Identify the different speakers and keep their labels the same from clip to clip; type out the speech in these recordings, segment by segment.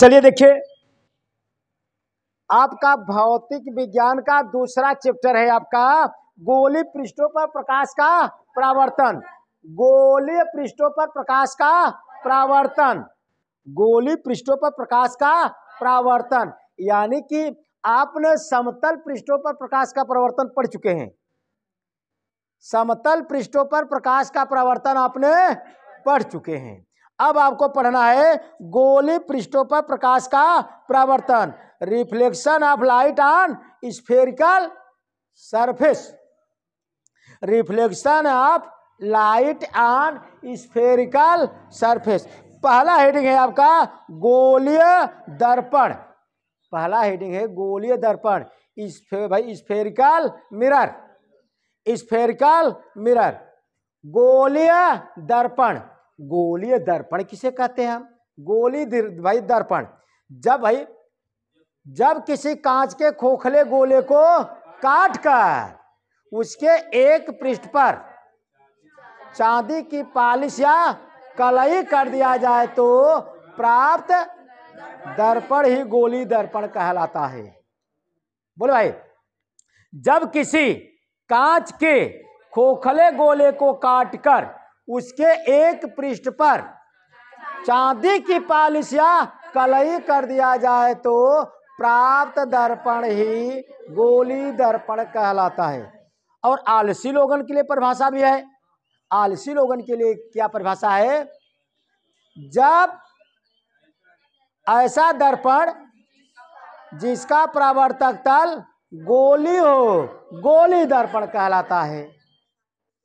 Speaker 1: चलिए देखिए आपका भौतिक विज्ञान का दूसरा चैप्टर है आपका गोली पृष्ठों पर प्रकाश का प्रावर्तन गोली पृष्ठों पर प्रकाश का प्रावर्तन गोली पृष्ठों पर प्रकाश का प्रावर्तन यानी कि आपने समतल पृष्ठों पर प्रकाश का प्रवर्तन पढ़ चुके हैं समतल पृष्ठों पर प्रकाश का प्रवर्तन आपने पढ़ चुके हैं अब आपको पढ़ना है गोली पृष्ठों पर प्रकाश का प्रवर्तन reflection of light on spherical surface reflection of light on spherical surface पहला हेडिंग है आपका गोलीय दर्पण पहला हेडिंग है गोलीय दर्पण स्फे भाई स्फेरिकल मिरर स्फेरिकल मिरर गोलीय दर्पण गोलीय दर्पण किसे कहते हैं हम गोली भाई दर्पण जब भाई जब किसी कांच के खोखले गोले को काट कर उसके एक पृष्ठ पर चांदी की पालिश या कलई कर दिया जाए तो प्राप्त दर्पण ही गोली दर्पण कहलाता है बोले भाई जब किसी कांच के खोखले गोले को काटकर उसके एक पृष्ठ पर चांदी की पालिशिया कलई कर दिया जाए तो प्राप्त दर्पण ही गोली दर्पण कहलाता है और आलसी लोगन के लिए परिभाषा भी है आलसी लोगन के लिए क्या परिभाषा है जब ऐसा दर्पण जिसका प्रवर्तक तल गोली हो गोली दर्पण कहलाता है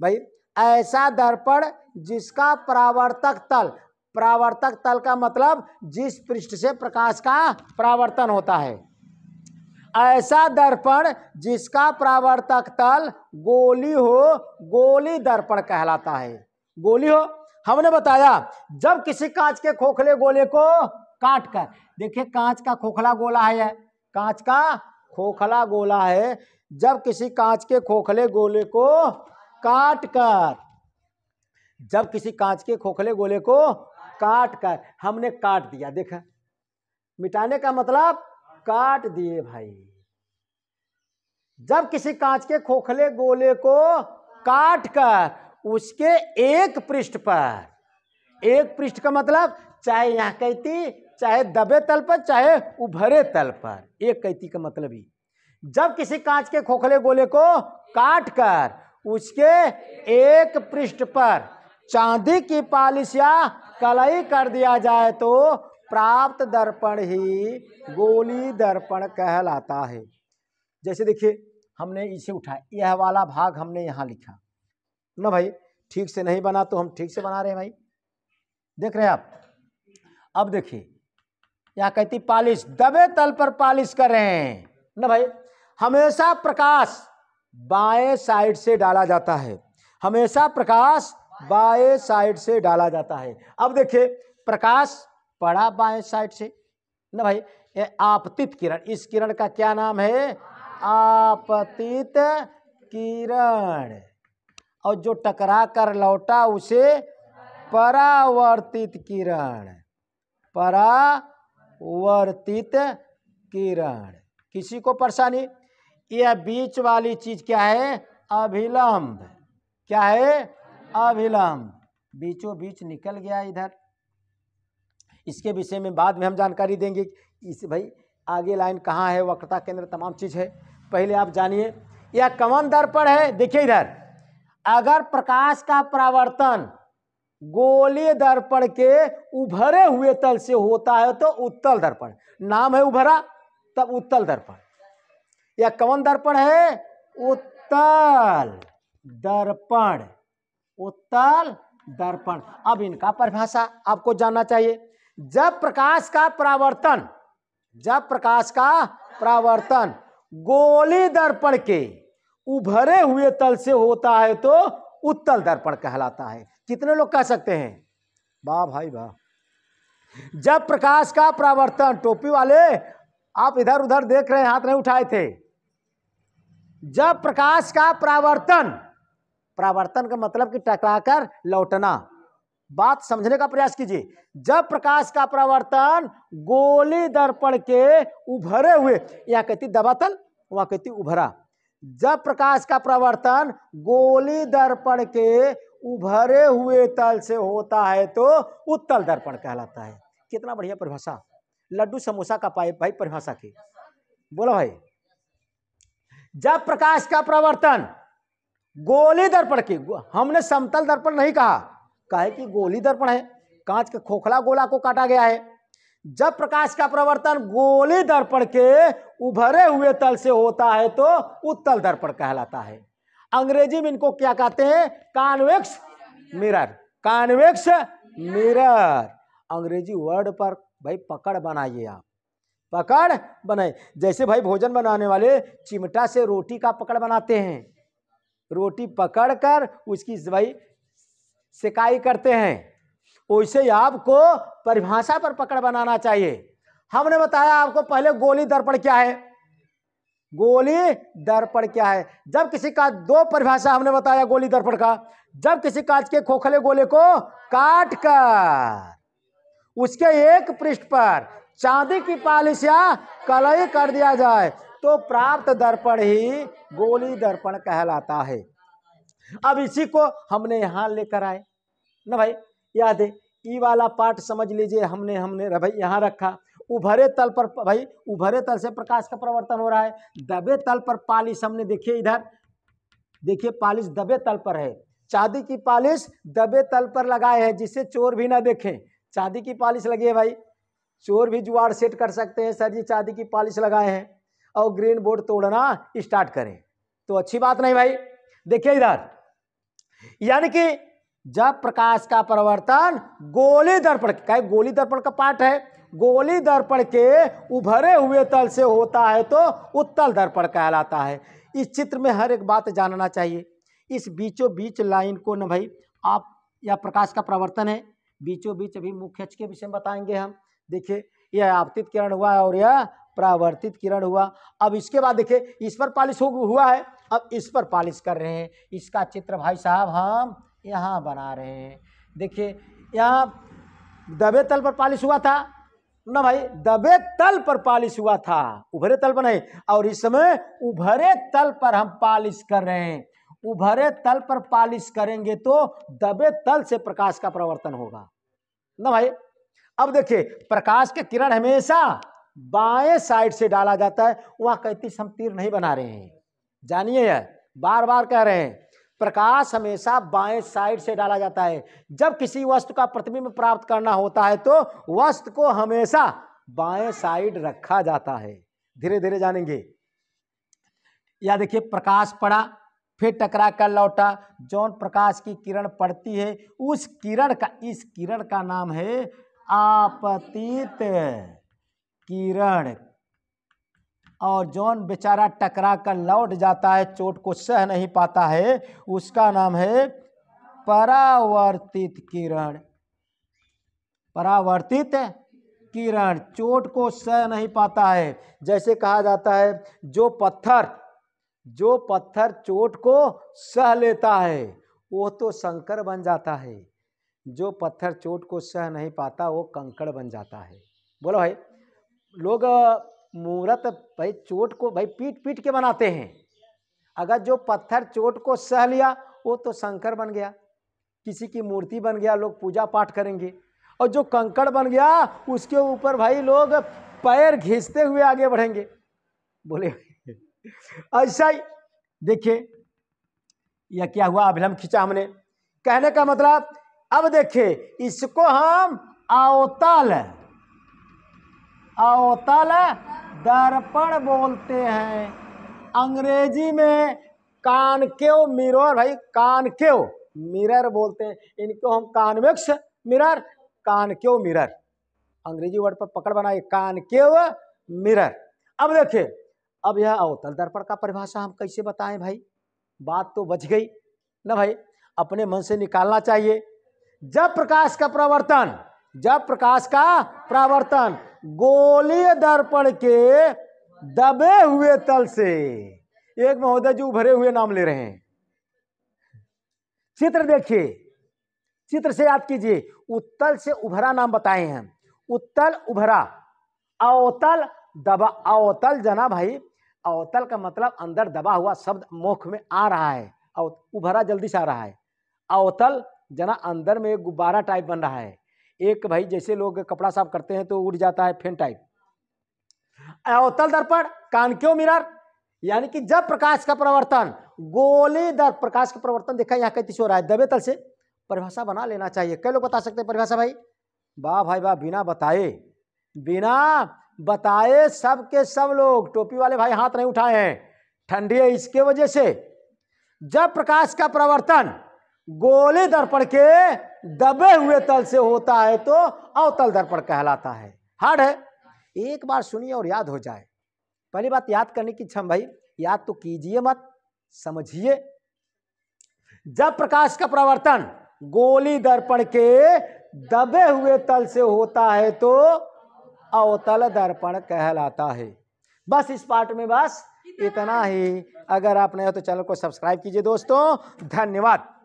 Speaker 1: भाई ऐसा दर्पण जिसका प्रावर्तक तल प्रावर्तक तल का मतलब जिस पृष्ठ से प्रकाश का प्रावर्तन होता है ऐसा दर्पण जिसका प्रावर्तक तल गोली हो गोली दर्पण कहलाता है गोली हो हमने बताया जब किसी कांच के खोखले गोले को काट कर देखिए कांच का खोखला गोला है कांच का खोखला गोला है जब किसी कांच के खोखले गोले को काट कर जब किसी कांच के खोखले गोले को काट कर हमने काट दिया देखा मिटाने का मतलब काट दिए भाई जब किसी कांच के खोखले गोले को काट कर उसके एक पृष्ठ पर एक पृष्ठ का मतलब चाहे यहां कहती चाहे दबे तल पर चाहे उभरे तल पर एक कैती का मतलब ही जब किसी कांच के खोखले गोले को काट कर उसके एक पृष्ठ पर चांदी की पालिश या कलई कर दिया जाए तो प्राप्त दर्पण ही गोली दर्पण कहलाता है जैसे देखिए हमने इसे उठाया यह वाला भाग हमने यहाँ लिखा ना भाई ठीक से नहीं बना तो हम ठीक से बना रहे हैं भाई देख रहे हैं आप अब देखिए यहाँ कहती पालिश दबे तल पर पालिश कर रहे हैं ना भाई हमेशा प्रकाश बाएं साइड से डाला जाता है हमेशा प्रकाश बाएं साइड से डाला जाता है अब देखिए प्रकाश पड़ा बाएं साइड से ना भाई ये आपतित किरण इस किरण का क्या नाम है आपतित किरण और जो टकरा कर लौटा उसे परावर्तित किरण परावर्तित किरण किसी को परेशानी यह बीच वाली चीज क्या है अभिलंब क्या है अभिलंब बीचों बीच निकल गया इधर इसके विषय में बाद में हम जानकारी देंगे इस भाई आगे लाइन कहाँ है वक्रता केंद्र तमाम चीज़ है पहले आप जानिए यह कवन दर्पण है देखिए इधर अगर प्रकाश का परावर्तन गोलीय दर्पण के उभरे हुए तल से होता है तो उत्तल दर्पण नाम है उभरा तब उत्तल दर्पण या कौन दर्पण है उत्तल दर्पण उत्तल दर्पण अब इनका परिभाषा आपको जानना चाहिए जब प्रकाश का प्रावर्तन जब प्रकाश का प्रावर्तन गोली दर्पण के उभरे हुए तल से होता है तो उत्तल दर्पण कहलाता है कितने लोग कह सकते हैं वाह भाई वाह जब प्रकाश का प्रावर्तन टोपी वाले आप इधर उधर देख रहे हैं हाथ नहीं उठाए थे जब प्रकाश का प्रावर्तन प्रावर्तन का मतलब कि टकराकर लौटना बात समझने का प्रयास कीजिए जब प्रकाश का प्रावर्तन गोली दर्पण के उभरे हुए या कहती दबातल वहां कहती उभरा जब प्रकाश का प्रवर्तन गोली दर्पण के उभरे हुए तल से होता है तो उत्तल दर्पण कहलाता है कितना बढ़िया परिभाषा लड्डू समोसा का पाए भाई परिभाषा की बोलो भाई जब प्रकाश का प्रवर्तन गोली दर्पण की हमने समतल दर्पण नहीं कहा कहे कि गोली दर्पण है कांच के खोखला गोला को काटा गया है जब प्रकाश का प्रवर्तन गोली दर्पण के उभरे हुए तल से होता है तो उत्तल दर्पण कहलाता है अंग्रेजी में इनको क्या कहते हैं कॉन्वेक्स मिरर कॉन्वेक्स मिरर अंग्रेजी वर्ड पर भाई पकड़ बनाइए आप पकड़ बनाए जैसे भाई भोजन बनाने वाले चिमटा से रोटी का पकड़ बनाते हैं रोटी पकड़ कर उसकी भाई सिकाई करते हैं वैसे आपको परिभाषा पर पकड़ बनाना चाहिए हमने बताया आपको पहले गोली दर्पण क्या है गोली दर्पण क्या है जब किसी का दो परिभाषा हमने बताया गोली दर्पण का जब किसी कांच के खोखले गोले को काट कर उसके एक पृष्ठ पर चांदी की पालिसिया कलई कर दिया जाए तो प्राप्त दर्पण ही गोली दर्पण कहलाता है अब इसी को हमने यहाँ लेकर आए ना भाई याद है ई वाला पार्ट समझ लीजिए हमने हमने भाई यहाँ रखा उभरे तल पर भाई उभरे तल से प्रकाश का प्रवर्तन हो रहा है दबे तल पर पालिश हमने देखिए इधर देखिए पालिश दबे तल पर है चांदी की पालिश दबे तल पर लगाए है जिसे चोर भी ना देखें चांदी की पालिश लगी है भाई चोर भी जुआड़ सेट कर सकते हैं सर जी चांदी की पॉलिश लगाए हैं और ग्रीन बोर्ड तोड़ना स्टार्ट करें तो अच्छी बात नहीं भाई देखिए इधर यानी कि जब प्रकाश का परिवर्तन गोली दर्पण क्या गोली दर्पण का पाठ है गोली दर्पण के उभरे हुए तल से होता है तो उत्तल दर्पण कहलाता है इस चित्र में हर एक बात जानना चाहिए इस बीचों बीच लाइन को न भाई आप या प्रकाश का प्रवर्तन है बीचों बीच अभी मुख्य के विषय में बताएंगे हम देखिए यह आपतित किरण हुआ है और यह प्रावर्तित किरण हुआ अब इसके बाद देखिए इस पर पॉलिश हुआ है अब इस पर पॉलिश कर रहे हैं इसका चित्र भाई साहब हम यहाँ बना रहे हैं देखिए यहाँ दबे तल पर पॉलिश हुआ था ना भाई दबे तल पर पॉलिश हुआ था उभरे तल पर नहीं और इस समय उभरे तल पर हम पॉलिश कर रहे हैं उभरे तल पर पॉलिश करेंगे तो दबे तल से प्रकाश का प्रवर्तन होगा ना भाई अब देखिए प्रकाश के किरण हमेशा बाएं साइड से डाला जाता है वहां कहती हम तीर नहीं बना रहे हैं जानिए है बार बार कह रहे हैं प्रकाश हमेशा बाएं साइड से डाला जाता है जब किसी वस्तु का प्रतिबिंब प्राप्त करना होता है तो वस्तु को हमेशा बाएं साइड रखा जाता है धीरे धीरे जानेंगे या देखिए प्रकाश पड़ा फिर टकरा कर लौटा जौन प्रकाश की किरण पड़ती है उस किरण का इस किरण का नाम है आपतित किरण और जौन बेचारा टकरा कर लौट जाता है चोट को सह नहीं पाता है उसका नाम है परावर्तित किरण परावर्तित किरण चोट को सह नहीं पाता है जैसे कहा जाता है जो पत्थर जो पत्थर चोट को सह लेता है वो तो शंकर बन जाता है जो पत्थर चोट को सह नहीं पाता वो कंकड़ बन जाता है बोलो भाई लोग मूर्त भाई चोट को भाई पीट पीट के बनाते हैं अगर जो पत्थर चोट को सह लिया वो तो शंकर बन गया किसी की मूर्ति बन गया लोग पूजा पाठ करेंगे और जो कंकड़ बन गया उसके ऊपर भाई लोग पैर घिसते हुए आगे बढ़ेंगे बोले ऐसा ही देखिए यह क्या हुआ अभिलम खींचा हमने कहने का मतलब अब देखिए इसको हम अवतल अवतल दर्पण बोलते हैं अंग्रेजी में कान कानकेव मिरर भाई कान कानकेव मिरर बोलते हैं इनको हम कानवेक्स मिरर कान के मिरर अंग्रेजी वर्ड पर पकड़ बनाए कान कानकेव मिरर अब देखिए अब यह अवतल दर्पण का परिभाषा हम कैसे बताएं भाई बात तो बच गई ना भाई अपने मन से निकालना चाहिए जब प्रकाश का प्रवर्तन जब प्रकाश का प्रवर्तन गोलीय दर्पण के दबे हुए तल से एक महोदय जी उभरे हुए नाम ले रहे हैं चित्र देखिए चित्र से याद कीजिए उत्तल से उभरा नाम बताए हैं उत्तल उभरा अवतल दबा अवतल जना भाई अवतल का मतलब अंदर दबा हुआ शब्द मुख में आ रहा है और उभरा जल्दी से आ रहा है अवतल जना अंदर में एक गुब्बारा टाइप बन रहा है एक भाई जैसे लोग कपड़ा साफ करते हैं तो उड़ जाता है फेन टाइप अवतल दर्पण कानक्यो मिरर यानी कि जब प्रकाश का प्रवर्तन गोले दर प्रकाश का प्रवर्तन देखा यहाँ कैसे हो रहा है दबे तल से परिभाषा बना लेना चाहिए कई लोग बता सकते हैं परिभाषा भाई वाह भाई वाह बिना बताए बिना बताए सब के सब लोग टोपी वाले भाई हाथ नहीं उठाए हैं ठंडी है इसके वजह से जब प्रकाश का प्रवर्तन गोले दर्पण के दबे हुए तल से होता है तो अवतल दर्पण कहलाता है हार्ड है एक बार सुनिए और याद हो जाए पहली बात याद करने की क्षम भाई याद तो कीजिए मत समझिए जब प्रकाश का प्रवर्तन गोली दर्पण के दबे हुए तल से होता है तो अवतल दर्पण कहलाता है बस इस पार्ट में बस इतना ही अगर आप नए हो तो चैनल को सब्सक्राइब कीजिए दोस्तों धन्यवाद